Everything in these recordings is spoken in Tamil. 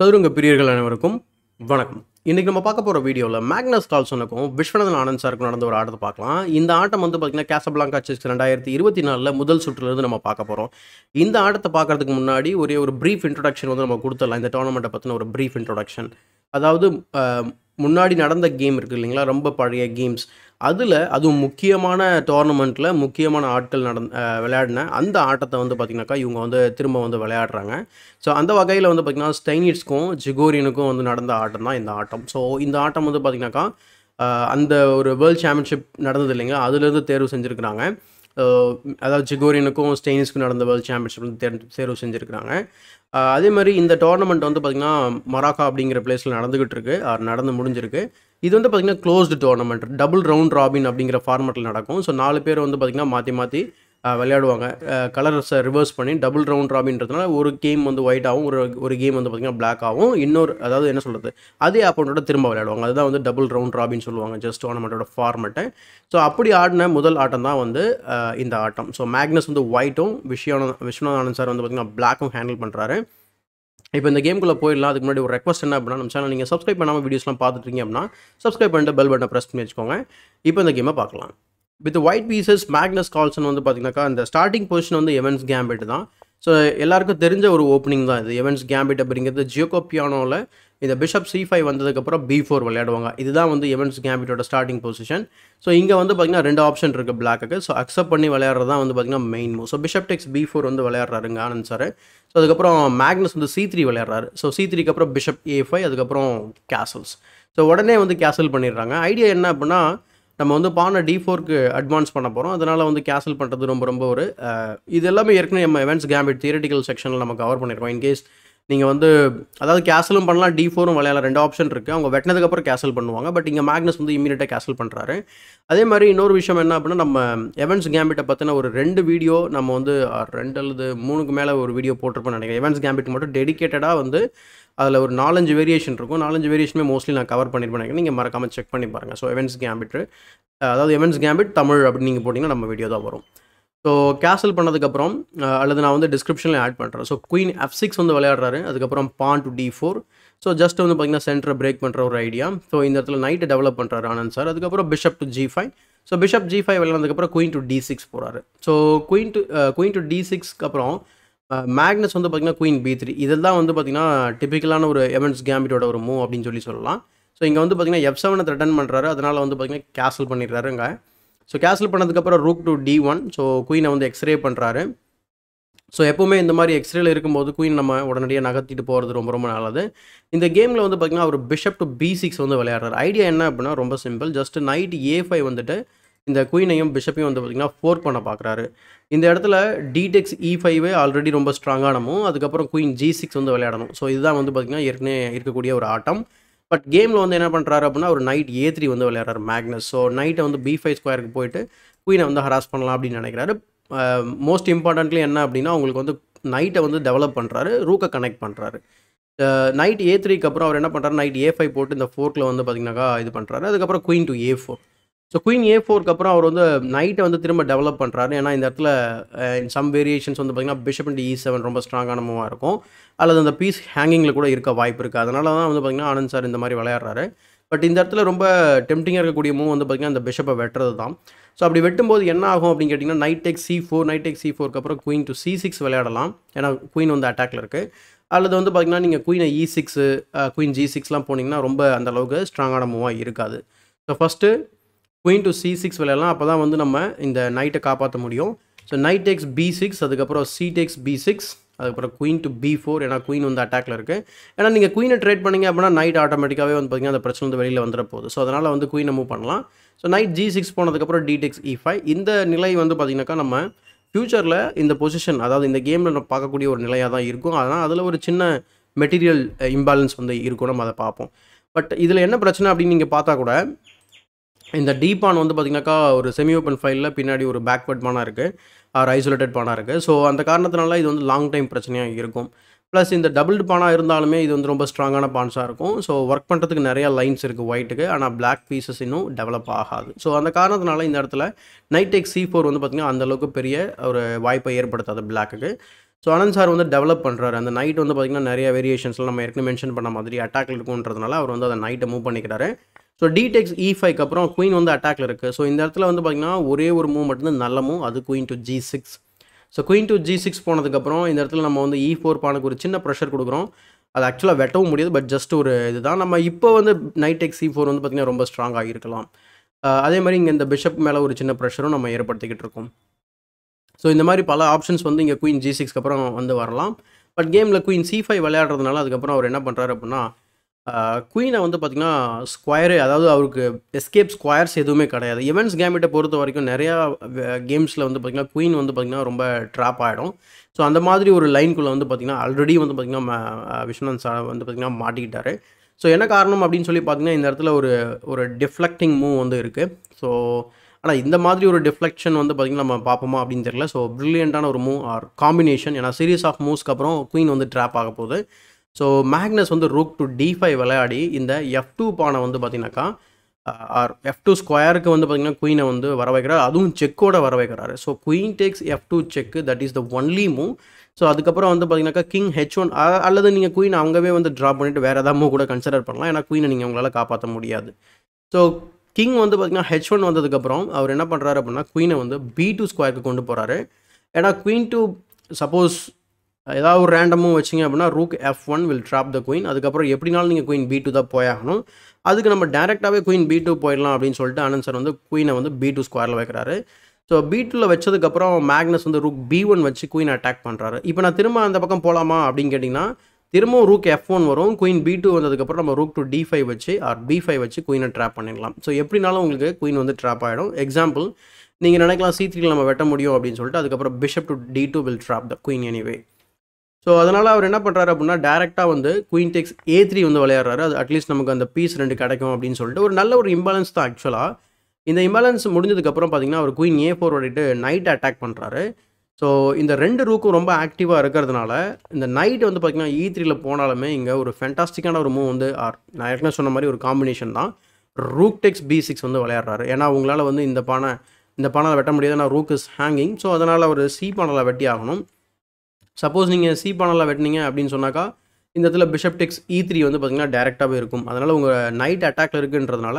சதுரங்க பிரியர்கள் அனைவருக்கும் வணக்கம் இன்றைக்கி நம்ம பார்க்க போகிற வீடியோவில் மேக்னஸ் கால்சனுக்கும் விஸ்வநாதன் ஆனந்த் சாருக்கும் நடந்த ஒரு ஆட்டத்தை பார்க்கலாம் இந்த ஆட்டம் வந்து பார்த்திங்கன்னா கேசபிளாங்கா செஸ் ரெண்டாயிரத்தி இருபத்தி நாலில் முதல் சுற்றுலேருந்து நம்ம பார்க்க போகிறோம் இந்த ஆட்டத்தை பார்க்குறதுக்கு முன்னாடி ஒரே ஒரு ப்ரீஃப் இன்ட்ரொடக்ஷன் வந்து நம்ம கொடுத்துடலாம் இந்த டோர்னமெண்ட்டை பற்றின ஒரு ப்ரீஃப் இன்ட்ரொடக்ஷன் அதாவது முன்னாடி நடந்த கேம் இருக்குது இல்லைங்களா ரொம்ப பழைய கேம்ஸ் அதில் அதுவும் முக்கியமான டோர்னமெண்ட்டில் முக்கியமான ஆட்கள் நடந் விளையாடின அந்த ஆட்டத்தை வந்து பார்த்திங்கனாக்கா இவங்க வந்து திரும்ப வந்து விளையாடுறாங்க ஸோ அந்த வகையில் வந்து பார்த்திங்கன்னா ஸ்டைனிட்ஸ்க்கும் ஜிகோரியனுக்கும் வந்து நடந்த ஆட்டம் தான் இந்த ஆட்டம் ஸோ இந்த ஆட்டம் வந்து பார்த்திங்கனாக்கா அந்த ஒரு வேர்ல்டு சாம்பியன்ஷிப் நடந்தது இல்லைங்க அதுலேருந்து தேர்வு செஞ்சுருக்கிறாங்க அதாவது ஜிகோரியனுக்கும் ஸ்டெயினிஸ்க்கும் நடந்த வேர்ல்டு சாம்பியன்ஷிப் வந்து தேர் தேர்வு செஞ்சுருக்கிறாங்க அதே மாதிரி இந்த டோர்னமெண்ட் வந்து பார்த்திங்கன்னா மராக்கா அப்படிங்கிற பிளேஸில் நடந்துக்கிட்டு இருக்கு நடந்து முடிஞ்சிருக்கு இது வந்து பார்த்திங்கன்னா closed tournament double round robin அப்படிங்கிற ஃபார்மெட்டில் நடக்கும் ஸோ நாலு பேர் வந்து பார்த்திங்கன்னா மாற்றி மாற்றி விளையாடுவாங்க கலர்ஸை ரிவர்ஸ் பண்ணி டபுள் ரவுண்ட் ராபின்றதுனால ஒரு கேம் வந்து ஒயிட் ஆகும் ஒரு ஒரு கேம் வந்து பார்த்திங்கன்னா பிளாக் ஆகும் இன்னொரு அதாவது என்ன சொல்கிறது அதே அப்போனோட திரும்ப விளையாடுவாங்க அதுதான் வந்து டபுள் ரவுண்ட் ராபின் சொல்லுவாங்க ஜஸ்ட் டோர்னமெண்ட்டோட ஃபார்மெட்டு ஸோ அப்படி ஆடின முதல் ஆட்டம் தான் வந்து இந்த ஆட்டம் ஸோ மேக்னஸ் வந்து ஒயிட்டும் விஷயான விஸ்வநாதன் சார் வந்து பார்த்திங்கன்னா பிளாக்கும் ஹேண்டில் பண்ணுறாரு இப்போ இந்த கேம்குள்ளே போயிடலாம் அதுக்கு முன்னாடி ஒரு ரெக்வஸ்ட் என்ன அப்படின்னா நம்ம சேனல் நீங்கள் சப்ஸ்கிரைப் பண்ணாமல் வீடியோஸ்லாம் பார்த்துட்டு அப்படின்னா சப்ஸ்கிரைப் பண்ணிட்டு பெல் பட்டனை ப்ரெஸ் பண்ணி வச்சுக்கோங்க இப்போ இந்த கேமை பார்க்கலாம் with white pieces Magnus Carlsen வந்து பார்த்தீங்கன்னாக்கா அந்த ஸ்டார்டிங் பொசிஷன் வந்து எவன்ஸ் கேம்பிட் தான் ஸோ எல்லாருக்கும் தெரிஞ்ச ஒரு ஓப்பனிங் தான் இது எவன்ஸ் கேம்பிட் அப்படிங்கிறது ஜியோகோப்பியானோவில் இந்த பிஷப் சி ஃபைவ் வந்ததுக்கப்புறம் பி ஃபோர் விளையாடுவாங்க இதுதான் வந்து எவன்ஸ் கேம்பிட்டோட ஸ்டார்டிங் பொசிஷன் ஸோ இங்கே வந்து பார்த்தீங்கன்னா ரெண்டு ஆப்ஷன் இருக்குது பிளாக்கு ஸோ அக்செப்ட் பண்ணி விளையாடுறது தான் வந்து பார்த்தீங்கன்னா main move so bishop takes B four வந்து விளையாடுறாருங்க ஆனந்த் சார் ஸோ அதுக்கப்புறம் மேக்னஸ் வந்து சி த்ரீ விளையாடுறாரு ஸோ சி த்ரீக்கு அப்புறம் பிஷப் ஏ ஃபைவ் அதுக்கப்புறம் கேசல்ஸ் ஸோ உடனே வந்து கேசல் பண்ணிடுறாங்க ஐடியா என்ன அப்படின்னா நம்ம வந்து பானை டி ஃபோர்க்கு அட்வான்ஸ் பண்ண போகிறோம் அதனால் வந்து கேன்சல் பண்ணுறது ரொம்ப ரொம்ப ஒரு இது எல்லாமே ஏற்கனவே நம்ம எவன்ஸ் கேம்பிட் தியரட்டிக்கல் செக்ஷனில் நம்ம கவர் பண்ணியிருக்கோம் இன்கேஸ் நீங்கள் வந்து அதாவது கேசலும் பண்ணலாம் டி ஃபோரும் விளையாடலாம் ரெண்டு ஆப்ஷன் இருக்குது அவங்க வெட்டினதுக்கப்புறம் கேசல் பண்ணுவாங்க பட் இங்கே மேக்னஸ் வந்து இமீடியட்டாக கேசல் பண்ணுறாரு அதே மாதிரி இன்னொரு விஷயம் என்ன அப்படின்னா நம்ம எவன்ஸ் கேம்பிட்டை பார்த்தினா ஒரு ரெண்டு வீடியோ நம்ம வந்து ரெண்டு அல்லது மூணுக்கு மேலே ஒரு வீடியோ போட்டிருப்போம்னு நினைக்கிறேன் எவன்ஸ் கேம்பிட் மட்டும் டெடிக்கேட்டடாக வந்து அதில் ஒரு நாலஞ்சு வேரியேஷன் இருக்கும் நாலஞ்சு வேரியேஷனே மோஸ்ட்லி நான் கவர் பண்ணியிருப்பேன் நினைக்கிறேன் நீங்கள் மறக்காமல் செக் பண்ணி பாருங்கள் ஸோ எவன்ஸ் கேம்பிட்டு அதாவது எவன்ஸ் கேம்பிட் தமிழ் அப்படின்னு நீங்கள் போட்டிங்கன்னா நம்ம வீடியோ தான் வரும் ஸோ கேசல் பண்ணதுக்கப்புறம் அல்லது நான் வந்து டிஸ்கிரிப்ஷனில் ஆட் பண்ணுறேன் ஸோ குயின் எஃப் சிக்ஸ் வந்து விளையாடுறாரு அதுக்கப்புறம் pawn to D four so just வந்து பார்த்திங்கன்னா சென்டரை பிரேக் பண்ணுற ஒரு ஐடியா ஸோ இந்த இடத்துல நைட்டு டெவலப் பண்ணுறாரு ஆனந்த் சார் அதுக்கப்புறம் bishop to G five so bishop G five விளையாண்டதுக்கப்புறம் queen to T six போகிறாரு so queen to queen to D சிக்ஸ்க்கு அப்புறம் மேக்னஸ் வந்து பார்த்திங்கன்னா குயின் பி த்ரீ இதெல்லாம் வந்து பார்த்திங்கன்னா டிபிக்கலான ஒரு எவன்ஸ் கேம்பிட்டோட ஒரு மூவ் அப்படின்னு சொல்லி சொல்லலாம் ஸோ இங்கே வந்து பார்த்திங்கன்னா எஃப் செவனை ரிட்டன் பண்ணுறாரு அதனால் வந்து பார்த்திங்கன்னா கேசல் பண்ணிடுறாருங்க ஸோ கேன்சல் பண்ணதுக்கப்புறம் rook to D one so குயினை வந்து எக்ஸ்ரே பண்ணுறாரு ஸோ எப்போவுமே இந்த மாதிரி எக்ஸ்ரேல இருக்கும்போது குயின் நம்ம உடனடியாக நகர்த்திட்டு போகிறது ரொம்ப ரொம்ப நல்லது இந்த கேமில் வந்து பார்த்திங்கன்னா அவர் பிஷப் டு பி சிக்ஸ் வந்து விளையாடுறாரு ஐடியா என்ன அப்படின்னா ரொம்ப simple just knight A five வந்துட்டு இந்த குயினையும் பிஷப்பையும் வந்து பார்த்திங்கன்னா ஃபோர் பண்ண பார்க்குறாரு இந்த இடத்துல டிடெக்ஸ் இ ஃபைவே ஆல்ரெடி ரொம்ப ஸ்ட்ராங்கானமும் அதுக்கப்புறம் குயின் ஜி சிக்ஸ் வந்து விளையாடணும் ஸோ இதுதான் வந்து பார்த்திங்கன்னா ஏற்கனவே இருக்கக்கூடிய ஒரு ஆட்டம் பட் கேமில் வந்து என்ன பண்ணுறாரு அப்படின்னா ஒரு நைட் ஏ த்ரீ வந்து விளையாடுறாரு மேக்னஸ் ஸோ நைட்டை வந்து பி ஃபைவ் ஸ்கொயருக்கு போயிட்டு குயினை வந்து ஹராஸ் பண்ணலாம் அப்படின்னு நினைக்கிறாரு மோஸ்ட் இம்பார்ட்டன்ட்லி என்ன அப்படின்னா அவங்களுக்கு வந்து நைட்டை வந்து டெவலப் பண்ணுறாரு ரூக்கை கனெக்ட் பண்ணுறாரு நைட் ஏ த்ரீக்கு அப்புறம் அவர் என்ன பண்ணுறாரு நைட் ஏ ஃபைவ் போட்டு இந்த ஃபோர்க்கில் வந்து பார்த்திங்கனாக்கா இது பண்ணுறாரு அதுக்கப்புறம் queen to A four so queen A ஃபோருக்கு அப்புறம் அவர் வந்து நைட்டை வந்து திரும்ப டெவலப் பண்ணுறாரு ஏன்னா இந்த இடத்துல இன் சம் வேரியேஷன்ஸ் வந்து பார்த்திங்கன்னா bishop and E e seven ரொம்ப ஸ்ட்ராங்கான மூவாக இருக்கும் அல்லது அந்த பீஸ் ஹேங்கிங்கில் கூட இருக்க வாய்ப்பு இருக்குது அதனால தான் வந்து பார்த்திங்கன்னா ஆனந்த் சார் இந்த மாதிரி விளையாடுறாரு பட் இந்த இடத்துல ரொம்ப டெம்டிங்காக இருக்கக்கூடிய மூவ் வந்து பார்த்திங்கன்னா அந்த பிஷப்பை வெட்டுறது தான் ஸோ அப்படி வெட்டும்போது என்ன ஆகும் அப்படின்னு கேட்டிங்கன்னா knight takes C four knight takes C ஃபோர்க்கு அப்புறம் குயின் டு சி சிக்ஸ் விளையாடலாம் ஏன்னா குயின் வந்து அட்டாக்ல இருக்குது அல்லது வந்து பார்த்திங்கன்னா நீங்கள் e குயினை இ சிக்ஸு குயின் ஜி சிக்ஸ்லாம் போனீங்கன்னா ரொம்ப அந்தளவுக்கு ஸ்ட்ராங்கான மூவாக இருக்காது so first queen to C six விளையாடலாம் அப்போ தான் வந்து நம்ம இந்த நைட்டை காப்பாற்ற முடியும் so knight takes B six அதுக்கப்புறம் சி டேக்ஸ் பி சிக்ஸ் அதுக்கப்புறம் குயின் டு பி ஃபோர் ஏன்னா குயின் வந்து அட்டாக்ல இருக்குது ஏன்னா நீங்கள் குயினை ட்ரேட் பண்ணீங்க அப்படின்னா நைட் ஆட்டோமேட்டிக்காகவே வந்து பார்த்தீங்கன்னா அந்த பிரச்சனை வந்து வெளியில் வந்துட போகுது ஸோ அதனால் வந்து குயினை மூவ் பண்ணலாம் ஸோ நைட் ஜி சிக்ஸ் போனதுக்கப்புறம் டி டெக்ஸ் இ ஃபைவ் இந்த நிலை வந்து பார்த்தீங்கன்னாக்கா நம்ம ஃப்யூச்சரில் இந்த பொசிஷன் அதாவது இந்த கேமில் நம்ம பார்க்கக்கூடிய ஒரு நிலையாக தான் இருக்கும் அதனால் அதில் ஒரு சின்ன மெட்டீரியல் இம்பேலன்ஸ் eh, வந்து இருக்கும் நம்ம அதை பார்ப்போம் பட் இதில் என்ன பிரச்சனை அப்படின்னு நீங்கள் பார்த்தா கூட இந்த டீபான் வந்து பார்த்திங்கனாக்கா ஒரு செமி ஓப்பன் ஃபைலில் பின்னாடி ஒரு பேக்வர்ட் பானாக இருக்குது ஆர் ஐசோலேட்டட் பானாக இருக்குது ஸோ அந்த காரணத்தினால இது வந்து லாங் டைம் பிரச்சனையாக இருக்கும் ப்ளஸ் இந்த டபுள்டு பானாக இருந்தாலுமே இது வந்து ரொம்ப ஸ்ட்ராங்கான பான்ஸாக இருக்கும் ஸோ ஒர்க் பண்ணுறதுக்கு நிறையா லைன்ஸ் இருக்குது ஒயிட்டுக்கு ஆனால் பிளாக் பீசஸ் இன்னும் டெவலப் ஆகாது ஸோ அந்த காரணத்தினால இந்த இடத்துல நைட் டெக் சி ஃபோர் வந்து பார்த்திங்கன்னா அந்தளவுக்கு பெரிய ஒரு வாய்ப்பை ஏற்படுத்தாது பிளாக்குக்கு ஸோ அனந்த் சார் வந்து டெவலப் பண்ணுறாரு அந்த நைட் வந்து பார்த்திங்கன்னா நிறைய வேரியேஷன்ஸ்லாம் நம்ம ஏற்கனவே மென்ஷன் பண்ண மாதிரி அட்டாக் இருக்குன்றதுனால அவர் வந்து அதை நைட்டை மூவ் பண்ணிக்கிறாரு ஸோ டிடெக்ஸ் இ ஃபைவ்க்கு அப்புறம் குயின் வந்து அட்டாக்ல இருக்குது ஸோ இந்த இடத்துல வந்து பார்த்திங்கன்னா ஒரே ஒரு மூவ் மட்டும்தான் நல்ல மூவ் அது queen to G six so queen to G six போனதுக்கப்புறம் இந்த இடத்துல நம்ம வந்து இ e ஃபோர் பானுக்கு ஒரு சின்ன ப்ரெஷர் கொடுக்குறோம் அது ஆக்சுவலாக வெட்டவும் முடியாது பட் ஜஸ்ட் ஒரு இதுதான் நம்ம இப்போ வந்து நைட் எக்ஸ் இ ஃபோர் வந்து பார்த்திங்கன்னா ரொம்ப ஸ்ட்ராங் ஆகியிருக்கலாம் அதே மாதிரி இங்கே இந்த பிஷப் மேலே ஒரு சின்ன ப்ரெஷரும் நம்ம ஏற்படுத்திக்கிட்டு இருக்கோம் ஸோ இந்த மாதிரி பல ஆப்ஷன்ஸ் வந்து இங்கே குயின் ஜி சிக்ஸ்க்கு அப்புறம் வந்து வரலாம் பட் கேமில் குயின் சி ஃபைவ் விளையாடுறதுனால அதுக்கப்புறம் அவர் என்ன பண்ணுறாரு அப்படின்னா குயினை வந்து பார்த்திங்கன்னா ஸ்கொயரு அதாவது அவருக்கு எஸ்கேப் ஸ்கொயர்ஸ் எதுவுமே கிடையாது இவன்ஸ் கேமிட்ட பொறுத்த வரைக்கும் நிறையா கேம்ஸில் வந்து பார்த்திங்கன்னா குயின் வந்து பார்த்திங்கன்னா ரொம்ப ட்ராப் ஆகிடும் ஸோ அந்த மாதிரி ஒரு லைன்குள்ளே வந்து பார்த்திங்கன்னா ஆல்ரெடி வந்து பார்த்திங்கன்னா விஸ்வநாத் சார் வந்து பார்த்திங்கன்னா மாட்டிக்கிட்டாரு ஸோ என்ன காரணம் அப்படின்னு சொல்லி பார்த்திங்கன்னா இந்த இடத்துல ஒரு ஒரு டிஃப்ளெக்டிங் மூவ் வந்து இருக்குது ஸோ ஆனால் இந்த மாதிரி ஒரு டிஃப்ளெக்ஷன் வந்து பார்த்திங்கன்னா நம்ம பார்ப்போமா அப்படின்னு தெரியல ஸோ ப்ரில்லியண்ட்டான ஒரு மூவ் ஆர் காம்பினேஷன் ஏன்னா சீரீஸ் ஆஃப் மூவ்ஸ்க்கு அப்புறம் குயின் வந்து ட்ராப் ஆக போகுது ஸோ மேக்னஸ் வந்து ரூக் டு டி ஃபைவ் விளையாடி இந்த எஃப் டூ பானை வந்து பார்த்தீங்கன்னாக்கா ஆர் எஃப் டூ ஸ்கொயருக்கு வந்து பார்த்திங்கன்னா குயினை வந்து வர வைக்கிறார் அதுவும் செக்கோட வர வைக்கிறாரு so queen takes F two check that is the only move so அதுக்கப்புறம் வந்து பார்த்தீங்கன்னாக்கா கிங் ஹெச் ஒன் அல்லது நீங்கள் குயின் அங்கவே வந்து ட்ரா பண்ணிவிட்டு வேறு ஏதாவது மூவ் கூட கன்சிடர் பண்ணலாம் ஏன்னா குயினை நீங்கள் உங்களால் காப்பாற்ற முடியாது ஸோ கிங் வந்து பார்த்திங்கன்னா ஹெச் ஒன் வந்ததுக்கப்புறம் அவர் என்ன பண்ணுறாரு அப்படின்னா குயினை வந்து பி டூ ஸ்கொயருக்கு கொண்டு போகிறாரு ஏன்னா குயின் டூ சப்போஸ் ஏதாவது ஒரு ரேண்டமும் வச்சிங்க அப்படின்னா rook F one will drop the queen அதுக்கப்புறம் எப்படினாலும் நீங்கள் குயின் பி டூ தான் போயாகணும் அதுக்கு நம்ம டேரெக்டாகவே குயின் பி டூ போயிடலாம் அப்படின்னு சொல்லிட்டு அனந்த் சார் வந்து குயினை வந்து பி டூ ஸ்கொயரில் வைக்கிறாரு ஸோ பி டூவில் வச்சதுக்கப்புறம் மேக்னஸ் வந்து ரூக் பி ஒன் வச்சு குயின் அட்டாக் பண்ணுறாரு இப்போ நான் திரும்ப அந்த பக்கம் போகலாமா அப்படின்னு கேட்டிங்கன்னா திரும்பவும் ரூக் எஃப் ஒன் வரும் குயின் பி டூ வந்ததுக்கப்புறம் நம்ம ரூக் டூ டி ஃபைவ் வச்சு ஆர் பி ஃபைவ் வச்சு குயினை ட்ராப் பண்ணிடலாம் ஸோ எப்படினாலும் உங்களுக்கு குயின் வந்து ட்ராப் ஆகிடும் எக்ஸாம்பிள் நீங்கள் நினைக்கலாம் சி நம்ம வெட்ட முடியும் அப்படின்னு சொல்லிட்டு அதுக்கப்புறம் bishop to d two will drop the queen anyway so அதனால் அவர் என்ன பண்ணுறாரு அப்படின்னா டேரெக்டாக வந்து குயின் டெக்ஸ் ஏ த்ரீ வந்து விளையாடுறாரு அது அட்லீஸ்ட் நமக்கு அந்த பீஸ் ரெண்டு கிடைக்கும் அப்படின்னு சொல்லிட்டு ஒரு நல்ல ஒரு இம்பாலன்ஸ் தான் ஆக்சுவலாக இந்த இம்பாலன்ஸ் முடிஞ்சதுக்கப்புறம் பார்த்தீங்கன்னா அவர் குயின் ஏ ஃபோர் ஓடிட்டு நைட் அட்டாக் பண்ணுறாரு ஸோ இந்த ரெண்டு ரூக்கும் ரொம்ப ஆக்டிவாக இருக்கிறதுனால இந்த நைட் வந்து பார்த்திங்கன்னா இ e த்ரீயில் போனாலுமே இங்கே ஒரு ஃபென்டாஸ்டிக்கான ஒரு மூவ் வந்து ஆர் நான் ஏற்கனவே சொன்ன மாதிரி ஒரு காம்பினேஷன் தான் ரூக் டெக்ஸ் பி சிக்ஸ் வந்து விளையாடுறாரு ஏன்னா உங்களால் வந்து இந்த பானை இந்த பானால் வெட்ட முடியாது ஏன்னா ரூக் இஸ் ஹேங்கிங் ஸோ அதனால் அவர் சி பானலை வெட்டி ஆகணும் சப்போஸ் நீங்கள் சி பானலில் வெட்டினீங்க அப்படின்னு சொன்னாக்கா இந்த இடத்துல பிஷப் டெக்ஸ் இ த்ரீ வந்து பார்த்திங்கன்னா டேரெக்டாகவே இருக்கும் அதனால் உங்கள் நைட் அட்டாக்ல இருக்குன்றதுனால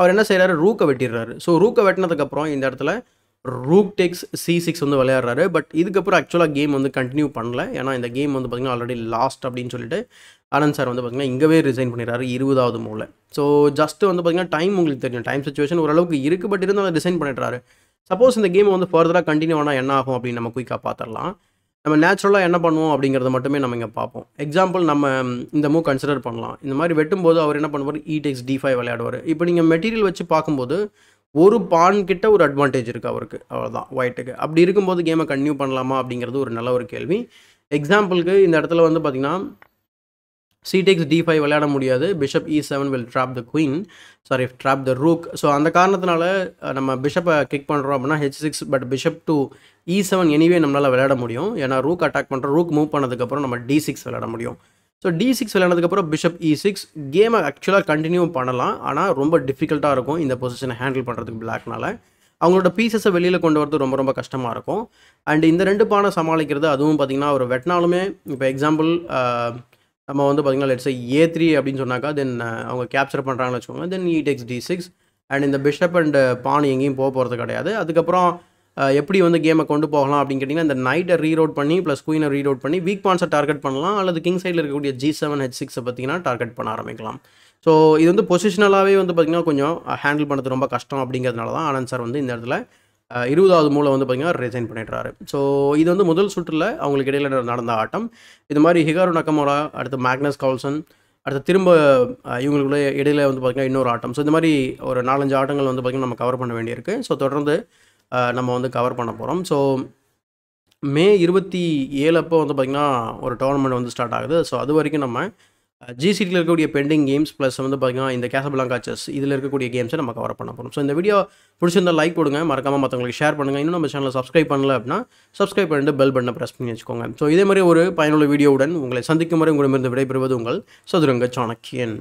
அவர் என்ன செய்கிறாரு ரூக்கை வெட்டிடுறாரு ஸோ ரூக்கை வெட்டினதுக்கப்புறம் இந்த இடத்துல ரூக் டெக்ஸ் சி சிக்ஸ் வந்து விளையாடுறாரு பட் இதுக்கப்புறம் ஆக்சுவலாக கேம் வந்து கண்டினியூ பண்ணல ஏன்னா இந்த கேம் வந்து பார்த்திங்கன்னா ஆல்ரெடி லாஸ்ட் அப்படின்னு சொல்லிட்டு ஆனந்த் சார் வந்து பார்த்திங்கன்னா இங்கவே ரிசைன் பண்ணிடுறாரு இருபதாவது மூல ஸோ ஜஸ்ட்டு வந்து பார்த்திங்கன்னா டைம் உங்களுக்கு தெரியும் டைம் சுச்சுவேஷன் ஓரளவுக்கு இருக்குது பட் இருந்தாலும் ரிசைன் பண்ணிடுறாரு சப்போஸ் இந்த கேம் வந்து ஃபர்தராக கண்டினியூ ஆனால் என்ன ஆகும் அப்படின்னு நம்ம குயிக்காக பார்த்துடலாம் நம்ம நேச்சுரலாக என்ன பண்ணுவோம் அப்படிங்கிறத மட்டுமே நம்ம இங்கே பார்ப்போம் எக்ஸாம்பிள் நம்ம இந்த மூவ் கன்சிடர் பண்ணலாம் இந்த மாதிரி வெட்டும்போது அவர் என்ன பண்ணுவார் இடெக்ஸ் e டி ஃபைவ் விளையாடுவார் இப்போ நீங்கள் மெட்டீரியல் வச்சு பார்க்கும்போது ஒரு பான் கிட்ட ஒரு அட்வான்டேஜ் இருக்குது அவருக்கு அவ்வளோதான் ஒயிட்டுக்கு அப்படி இருக்கும்போது கேமை கன்டினியூ பண்ணலாமா அப்படிங்கிறது ஒரு நல்ல ஒரு கேள்வி எக்ஸாம்பிளுக்கு இந்த இடத்துல வந்து பார்த்திங்கன்னா டேக்ஸ் டி ஃபைவ் விளையாட முடியாது bishop e seven will drop the queen sorry drop the rook so அந்த காரணத்தினால நம்ம பிஷப்பை கிக் பண்ணுறோம் அப்படின்னா h six but bishop to e seven anyway நம்மளால் விளையாட முடியும் ஏன்னா ரூக் அட்டாக் பண்ணுற ரூக் மூவ் பண்ணதுக்கப்புறம் நம்ம டி சிக்ஸ் விளையாட முடியும் ஸோ டி சிக்ஸ் விளையாடுறதுக்கப்புறம் பிஷப் இ சிக்ஸ் கேமை ஆக்சுவலாக கண்டினியூ பண்ணலாம் ஆனால் ரொம்ப டிஃபிகல்ட்டாக இருக்கும் இந்த பொசிஷனை ஹேண்டில் பண்ணுறதுக்கு பிளாக்னால அவங்களோட பீசஸை வெளியில் கொண்டு வரது ரொம்ப ரொம்ப கஷ்டமாக இருக்கும் அண்ட் இந்த ரெண்டு பானை சமாளிக்கிறது அதுவும் பார்த்திங்கன்னா ஒரு வெட்டினாலுமே இப்போ எக்ஸாம்பிள் நம்ம வந்து பார்த்திங்கன்னா லெட்ஸ் ஏ த்ரீ அப்படின்னு சொன்னாக்கா தென் அவங்க கேப்சர் பண்ணுறாங்கன்னு வச்சுக்கோங்க then e takes d six and இந்த பிஷப் அண்ட் பாணி எங்கேயும் போக போகிறது கிடையாது அதுக்கப்புறம் எப்படி வந்து கேமை கொண்டு போகலாம் அப்படின்னு கேட்டிங்கன்னா இந்த நைட்டை ரீரோட் பண்ணி ப்ளஸ் குயினை ரீரோட் பண்ணி வீக் பான்ஸை டார்கெட் பண்ணலாம் அல்லது கிங் சைடில் இருக்கக்கூடிய ஜி செவன் ஹெச் சிக்ஸை பார்த்திங்கன்னா டார்கெட் பண்ண ஆரம்பிக்கலாம் ஸோ இது வந்து பொசிஷனலாகவே வந்து பார்த்திங்கன்னா கொஞ்சம் ஹேண்டில் பண்ணுறது ரொம்ப கஷ்டம் அப்படிங்கிறதுனால தான் ஆனந்த் சார் வந்து இந்த இடத்துல இருபதாவது மூலம் வந்து பார்த்திங்கன்னா ரிசைன் பண்ணிடுறாரு ஸோ இது வந்து முதல் சுற்றில் அவங்களுக்கு இடையில நடந்த ஆட்டம் இது மாதிரி ஹிகாரு நக்கமோடா அடுத்து மேக்னஸ் கால்சன் அடுத்து திரும்ப இவங்களுக்குள்ள இடையில வந்து பார்த்திங்கன்னா இன்னொரு ஆட்டம் ஸோ இந்த மாதிரி ஒரு நாலஞ்சு ஆட்டங்கள் வந்து பார்த்திங்கன்னா நம்ம கவர் பண்ண வேண்டியிருக்கு ஸோ தொடர்ந்து நம்ம வந்து கவர் பண்ண போகிறோம் ஸோ மே இருபத்தி ஏழப்போ வந்து பார்த்திங்கன்னா ஒரு டோர்னமெண்ட் வந்து ஸ்டார்ட் ஆகுது ஸோ அது வரைக்கும் நம்ம ஜிசிடியில் இருக்கக்கூடிய பெண்டிங் கேம்ஸ் ப்ளஸ் வந்து பார்த்திங்கன்னா இந்த கேசபிளாங்கா செஸ் இதில் இருக்கக்கூடிய கேம்ஸை நம்ம கவர் பண்ண போகிறோம் ஸோ இந்த வீடியோ பிடிச்சிருந்தா லைக் கொடுங்க மறக்காமல் மற்றவங்களுக்கு ஷேர் பண்ணுங்கள் இன்னும் நம்ம சேனலில் சப்ஸ்கிரைப் பண்ணல அப்படின்னா சப்ஸ்கிரைப் பண்ணிட்டு பெல் பட்டனை ப்ரெஸ் பண்ணி வச்சுக்கோங்க ஸோ இதே மாதிரி ஒரு பயனுள்ள வீடியோவுடன் உங்களை சந்திக்கும் முறை உங்களிடமிருந்து விடைபெறுவது உங்கள் சதுரங்க சாணக்கியன்